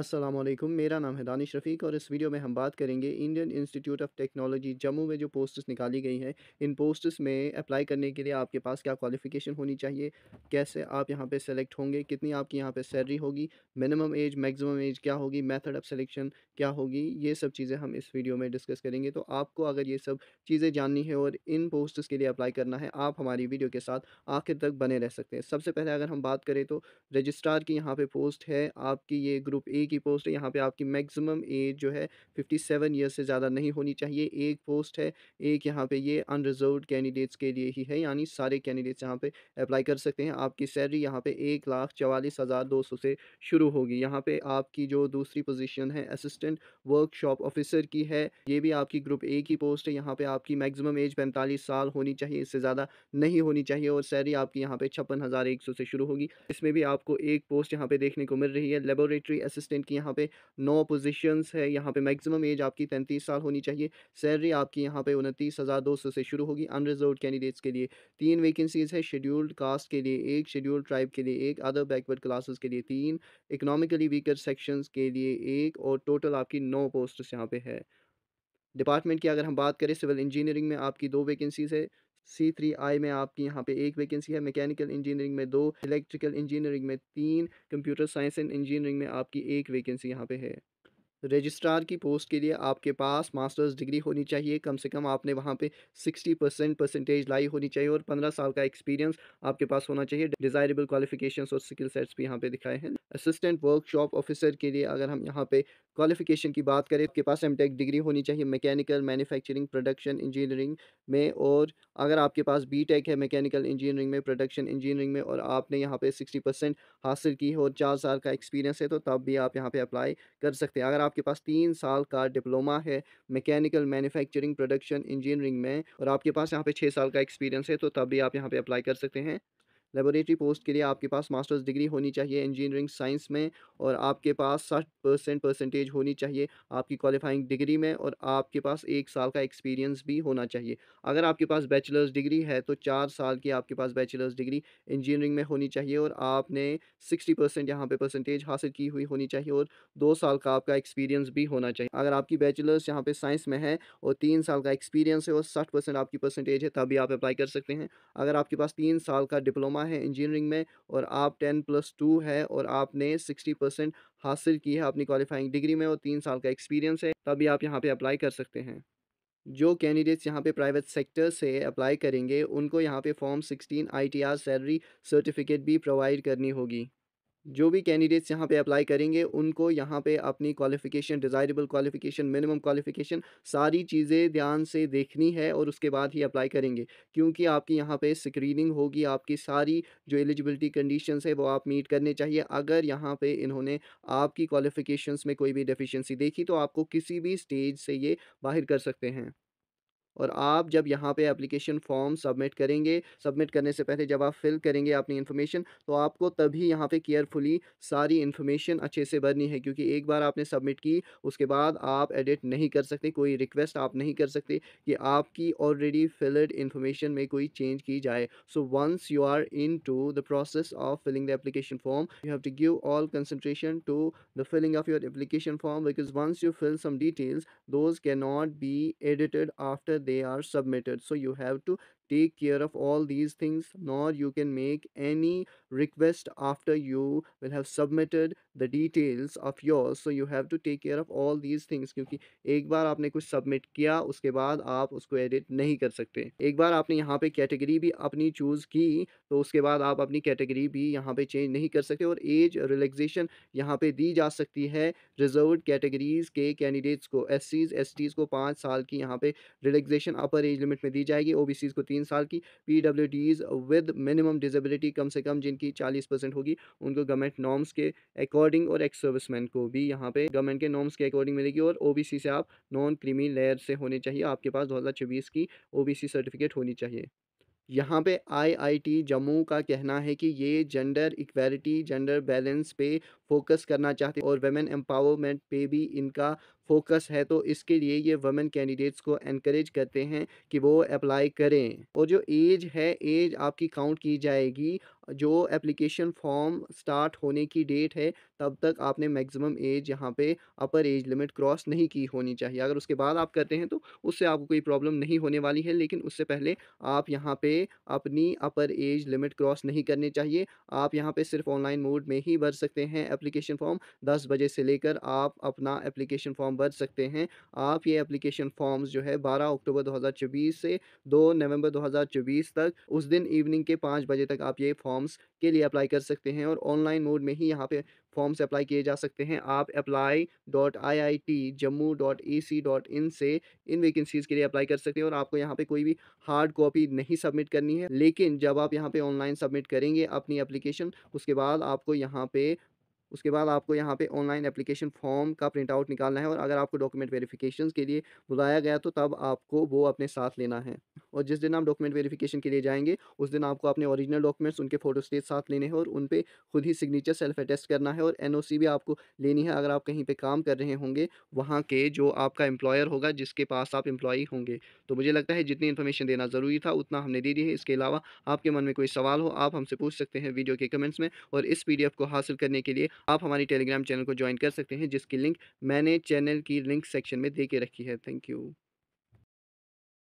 असलम मेरा नाम है दानिश रफ़ीक और इस वीडियो में हम बात करेंगे Indian Institute of Technology Jammu में जो पोस्ट्स निकाली गई हैं इन पोस्ट्स में अप्लाई करने के लिए आपके पास क्या क्वालिफ़िकेशन होनी चाहिए कैसे आप यहाँ पे सेलेक्ट होंगे कितनी आपकी यहाँ पे सैलरी होगी मिनिमम एज मैक्सिमम एज क्या होगी मेथड ऑफ सेलेक्शन क्या होगी ये सब चीज़ें हम इस वीडियो में डिस्कस करेंगे तो आपको अगर ये सब चीज़ें जाननी है और इन पोस्ट्स के लिए अप्लाई करना है आप हमारी वीडियो के साथ आखिर तक बने रह सकते हैं सबसे पहले अगर हम बात करें तो रजिस्ट्रार की यहाँ पर पोस्ट है आपकी ये ग्रुप ए ए की पोस्ट है यहाँ पे आपकी मैक्सिमम एज जो है फिफ्टी सेवन ईयर से ज़्यादा नहीं होनी चाहिए एक पोस्ट है एक यहाँ पे ये अनरिजर्व कैंडिडेट्स के लिए ही है यानी सारे कैंडिडेट्स यहाँ पे अप्लाई कर सकते हैं आपकी सैलरी यहाँ पे एक लाख चवालीस हज़ार दो सौ से शुरू होगी यहाँ पे आपकी जो दूसरी पोजीशन है असिस्टेंट वर्कशॉप ऑफिसर की है ये भी आपकी ग्रुप ए की पोस्ट है यहाँ पर आपकी मैक्सिमम एज पैंतालीस साल होनी चाहिए इससे ज़्यादा नहीं होनी चाहिए और सैलरी आपकी यहाँ पे छप्पन हज़ार एक सौ से शुरू होगी इसमें भी आपको एक पोस्ट यहाँ पे देखने को मिल रही है लेबोरेटरी असिस्टेंट एक्सटेंड की यहाँ पे नौ पोजीशंस है यहाँ पे मैक्सिमम एज आपकी तैंतीस साल होनी चाहिए सैलरी आपकी यहाँ पे उनतीस हज़ार दो सौ से शुरू होगी अनरिजर्व कैंडिडेट्स के लिए तीन वैकेंसीज़ है शेड्यूल्ड कास्ट के लिए एक शेड्यूल्ड ट्राइब के लिए एक अदर बैकवर्ड क्लासेस के लिए तीन इकनॉमिकली वीकर सेक्शंस के लिए एक और टोटल आपकी नौ पोस्ट यहाँ पे है डिपार्टमेंट की अगर हम बात करें सिविल इंजीनियरिंग में आपकी दो वैकेंसीज़ है सी थ्री आई में आपकी यहाँ पे एक वैकेंसी है मैकेनिकल इंजीनियरिंग में दो इलेक्ट्रिकल इंजीनियरिंग में तीन कंप्यूटर साइंस एंड इंजीनियरिंग में आपकी एक वैकेंसी यहाँ पे है रजिस्ट्रार की पोस्ट के लिए आपके पास मास्टर्स डिग्री होनी चाहिए कम से कम आपने वहाँ पे सिक्सटी परसेंट परसेंटेज लाई होनी चाहिए और पंद्रह साल का एक्सपीरियंस आपके पास होना चाहिए डिज़ायरेबल क्वालिफिकेशन और स्किल सेट्स भी यहाँ पे दिखाए हैं असिस्टेंट वर्कशॉप ऑफिसर के लिए अगर हम यहाँ पे क्वालिफिकेशन की बात करें आपके पास एम डिग्री होनी चाहिए मैकेनिकल मैन्युफैक्चरिंग प्रोडक्शन इंजीनियरिंग में और अगर आपके पास बी है मैकेनिकल इंजीनियरिंग में प्रोडक्शन इंजीनियरिंग में और आपने यहाँ पे सिक्सटी हासिल की और चार साल का एक्सपीरियंस है तो तब भी आप यहाँ पे अप्लाई कर सकते हैं अगर आप आपके पास तीन साल का डिप्लोमा है मैकेनिकल मैन्युफैक्चरिंग प्रोडक्शन इंजीनियरिंग में और आपके पास यहाँ पे छः साल का एक्सपीरियंस है तो तब भी आप यहाँ पे अप्लाई कर सकते हैं लेबोरेटरी पोस्ट के लिए आपके पास मास्टर्स डिग्री होनी चाहिए इंजीनियरिंग साइंस में और आपके पास साठ परसेंट परसेंटेज होनी चाहिए आपकी क्वालिफाइंग डिग्री में और आपके पास एक साल का एक्सपीरियंस भी होना चाहिए अगर आपके पास बैचलर्स डिग्री है तो चार साल की आपके पास बैचलर्स डिग्री इंजीनियरिंग में होनी चाहिए और आपने सिक्सटी परसेंट यहाँ पर परसेंटेज हासिल की हुई होनी चाहिए और दो साल का आपका एक्सपीरियंस भी होना चाहिए अगर आपकी बैचलर्स यहाँ पर साइंस में है और तीन साल का एक्सपीरियंस है और साठ परसेंट आपकी परसेंटेज है तभी आप अप्लाई कर सकते हैं अगर आपके पास तीन साल का डिप्लोमा डिप्लोमा है इंजीनियरिंग में और आप टेन प्लस टू है और आपने सिक्सटी परसेंट हासिल की है अपनी क्वालिफाइंग डिग्री में और तीन साल का एक्सपीरियंस है तभी आप यहाँ पर अप्लाई कर सकते हैं जो कैंडिडेट्स यहाँ पे प्राइवेट सेक्टर से अप्लाई करेंगे उनको यहाँ पे form sixteen I salary certificate भी प्रोवाइड करनी होगी जो भी कैंडिडेट्स यहाँ पे अप्लाई करेंगे उनको यहाँ पे अपनी qualification desirable qualification minimum qualification सारी चीज़ें ध्यान से देखनी है और उसके बाद ही अप्लाई करेंगे क्योंकि आपकी यहाँ पे स्क्रीनिंग होगी आपकी सारी जो एलिजिबिलिटी कंडीशन है वो आप मीट करने चाहिए अगर यहाँ पर इन्होंने आपकी क्वालिफिकेशन में कोई भी डिफिशेंसी देखी तो आपको किसी भी स्टेज से ये बाहर कर सकते हैं और आप जब यहाँ पे एप्लीकेशन फॉर्म सबमिट करेंगे सबमिट करने से पहले जब आप फिल करेंगे अपनी इन्फॉर्मेशन तो आपको तभी यहाँ पे केयरफुली सारी इन्फॉर्मेशन अच्छे से भरनी है क्योंकि एक बार आपने सबमिट की उसके बाद आप एडिट नहीं कर सकते कोई रिक्वेस्ट आप नहीं कर सकते कि आपकी ऑलरेडी फिलड इन्फॉर्मेशन में कोई चेंज की जाए so once you are into the process of filling the application form you have to give all concentration to the filling of your application form because once you fill some details those cannot be edited after they are submitted so you have to take care of all these things nor you can make any request after you will have submitted the details of yours so you have to take care of all these things क्योंकि एक बार आपने कुछ submit किया उसके बाद आप उसको edit नहीं कर सकते एक बार आपने यहाँ पे category भी अपनी choose की तो उसके बाद आप अपनी category भी यहाँ पे change नहीं कर सकते और age relaxation यहाँ पे दी जा सकती है reserved categories के candidates को एस सीज को पाँच साल की यहाँ पे रिलैक्सेशन अपर एज लिमिट में दी जाएगी ओ को तीन तीन साल की PWDs with minimum disability कम से कम जिनकी चालीस परसेंट होगी उनको गवर्नमेंट नॉर्म्स के अकॉर्डिंग और एक्स सर्विसमैन को भी यहाँ पे गवर्नमेंट के नॉर्म्स के अकॉर्डिंग मिलेगी और ओ से आप नॉन क्रीमी लेयर से होने चाहिए आपके पास दो की ओ सर्टिफिकेट होनी चाहिए यहाँ पे आईआईटी जम्मू का कहना है कि ये जेंडर इक्वेलिटी जेंडर बैलेंस पे फोकस करना चाहते हैं और वेमेन एम्पावरमेंट पे भी इनका फोकस है तो इसके लिए ये वमेन कैंडिडेट्स को इनक्रेज करते हैं कि वो अप्लाई करें और जो एज है एज आपकी काउंट की जाएगी जो एप्लीकेशन फॉर्म स्टार्ट होने की डेट है तब तक आपने मैक्सिमम एज यहाँ पे अपर एज लिमिट क्रॉस नहीं की होनी चाहिए अगर उसके बाद आप करते हैं तो उससे आपको कोई प्रॉब्लम नहीं होने वाली है लेकिन उससे पहले आप यहाँ पे अपनी अपर एज लिमिट क्रॉस नहीं करनी चाहिए आप यहाँ पे सिर्फ ऑनलाइन मोड में ही भर सकते हैं एप्लीकेशन फॉर्म दस बजे से लेकर आप अपना एप्लीकेशन फॉर्म बच सकते हैं आप ये एप्लीकेशन फॉर्म्स जो है 12 अक्टूबर 2024 से 2 नवंबर 2024 तक उस दिन इवनिंग के पाँच बजे तक आप ये फॉर्म्स के लिए अप्लाई कर सकते हैं और ऑनलाइन मोड में ही यहाँ पे फॉर्म्स अप्लाई किए जा सकते हैं आप apply dot I I T Jammu dot A C dot in से इन वैकेंसीज़ के लिए अप्लाई कर सकते हैं और आपको यहाँ पे कोई भी हार्ड कॉपी नहीं सबमिट करनी है लेकिन जब आप यहाँ पे ऑनलाइन सबमिट करेंगे अपनी एप्लीकेशन उसके बाद आपको यहाँ पे उसके बाद आपको यहाँ पे ऑनलाइन एप्लीकेशन फॉर्म का प्रिंट आउट निकालना है और अगर आपको डॉक्यूमेंट वेरिफिकेशन के लिए बुलाया गया तो तब आपको वो अपने साथ लेना है और जिस दिन आप डॉक्यूमेंट वेरिफिकेशन के लिए जाएंगे उस दिन आपको अपने ओरिजिनल डॉक्यूमेंट्स उनके फोटो स्टेट साथ लेने हैं और उन पर खुद ही सिग्नेचर सेल्फ अटेस्ट करना है और एन भी आपको लेनी है अगर आप कहीं पर काम कर रहे होंगे वहाँ के जो आपका एम्प्लॉयर होगा जिसके पास आप एम्प्लॉई होंगे तो मुझे लगता है जितनी इन्फॉर्मेशन देना ज़रूरी था उतना हमने दे दी है इसके अलावा आपके मन में कोई सवाल हो आप हमसे पूछ सकते हैं वीडियो के कमेंट्स में और इस पी को हासिल करने के लिए आप हमारी टेलीग्राम चैनल को ज्वाइन कर सकते हैं जिसकी लिंक मैंने चैनल की लिंक सेक्शन में दे के रखी है थैंक यू